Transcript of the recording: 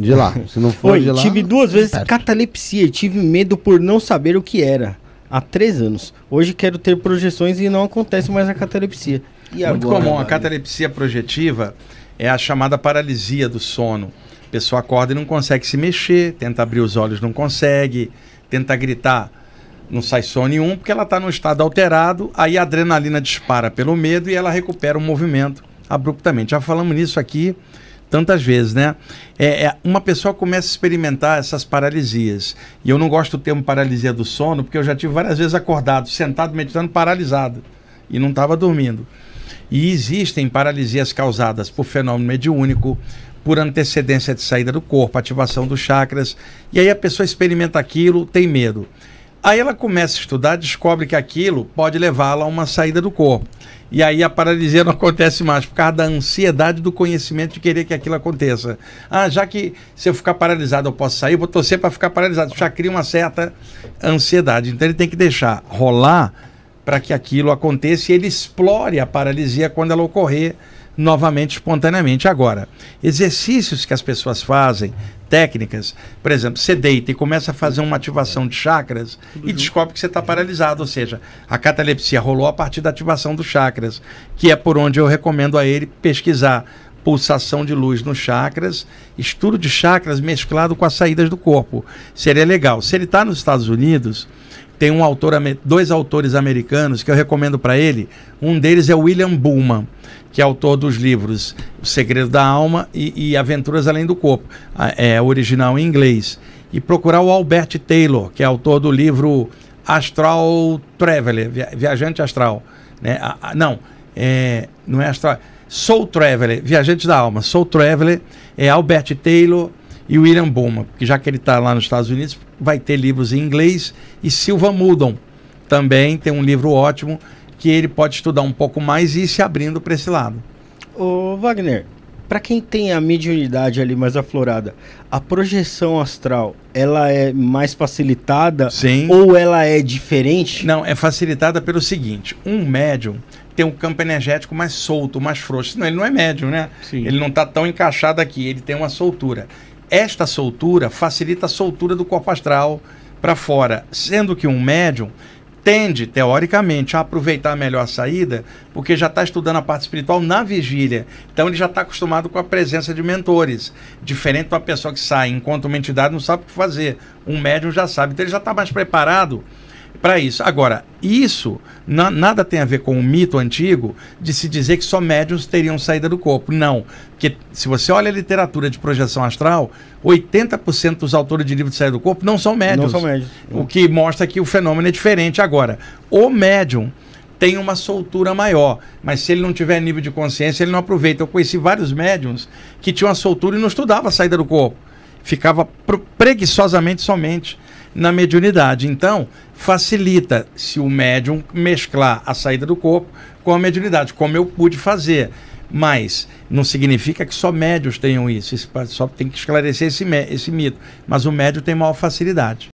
De lá. Se não for de lá. Tive duas vezes perto. catalepsia e tive medo por não saber o que era. Há três anos. Hoje quero ter projeções e não acontece mais a catalepsia. E Muito agora, comum. Mano? A catalepsia projetiva é a chamada paralisia do sono. A pessoa acorda e não consegue se mexer, tenta abrir os olhos, não consegue, tenta gritar, não sai som nenhum, porque ela está num estado alterado, aí a adrenalina dispara pelo medo e ela recupera o movimento abruptamente. Já falamos nisso aqui tantas vezes, né? É, é, uma pessoa começa a experimentar essas paralisias. E eu não gosto do termo paralisia do sono, porque eu já tive várias vezes acordado, sentado, meditando, paralisado. E não estava dormindo. E existem paralisias causadas por fenômeno mediúnico, por antecedência de saída do corpo, ativação dos chakras. E aí a pessoa experimenta aquilo, tem medo. Aí ela começa a estudar, descobre que aquilo pode levá-la a uma saída do corpo. E aí a paralisia não acontece mais, por causa da ansiedade do conhecimento de querer que aquilo aconteça. Ah, já que se eu ficar paralisado eu posso sair, eu vou torcer para ficar paralisado. Já cria uma certa ansiedade. Então ele tem que deixar rolar para que aquilo aconteça e ele explore a paralisia quando ela ocorrer novamente espontaneamente agora. Exercícios que as pessoas fazem, técnicas, por exemplo, você deita e começa a fazer uma ativação de chakras e descobre que você está paralisado, ou seja, a catalepsia rolou a partir da ativação dos chakras, que é por onde eu recomendo a ele pesquisar pulsação de luz nos chakras, estudo de chakras mesclado com as saídas do corpo. Seria legal. Se ele está nos Estados Unidos, tem um autor, dois autores americanos que eu recomendo para ele. Um deles é William Bullman, que é autor dos livros O Segredo da Alma e, e Aventuras Além do Corpo. É original em inglês. E procurar o Albert Taylor, que é autor do livro Astral Traveler, Viajante Astral. Né? A, a, não, é, não é Astral. Soul Traveler, Viajante da Alma. Soul Traveler é Albert Taylor, e o William Boma, porque já que ele está lá nos Estados Unidos, vai ter livros em inglês e Silva Mudon também tem um livro ótimo que ele pode estudar um pouco mais e ir se abrindo para esse lado. Ô Wagner, para quem tem a mediunidade ali mais aflorada, a projeção astral, ela é mais facilitada Sim. ou ela é diferente? Não, é facilitada pelo seguinte, um médium tem um campo energético mais solto, mais frouxo. Senão ele não é médium, né? Sim. Ele não está tão encaixado aqui, ele tem uma soltura. Esta soltura facilita a soltura do corpo astral para fora, sendo que um médium tende, teoricamente, a aproveitar melhor a saída, porque já está estudando a parte espiritual na vigília. Então ele já está acostumado com a presença de mentores. Diferente de uma pessoa que sai enquanto uma entidade não sabe o que fazer. Um médium já sabe. Então ele já está mais preparado para isso. Agora, isso na, nada tem a ver com o mito antigo de se dizer que só médiums teriam saída do corpo. Não. Porque se você olha a literatura de projeção astral, 80% dos autores de livros de saída do corpo não são médiums. Não são médiums. O que mostra que o fenômeno é diferente. Agora, o médium tem uma soltura maior, mas se ele não tiver nível de consciência, ele não aproveita. Eu conheci vários médiums que tinham a soltura e não estudavam a saída do corpo ficava preguiçosamente somente na mediunidade. Então, facilita se o médium mesclar a saída do corpo com a mediunidade, como eu pude fazer. Mas não significa que só médios tenham isso. Só tem que esclarecer esse, esse mito. Mas o médio tem maior facilidade.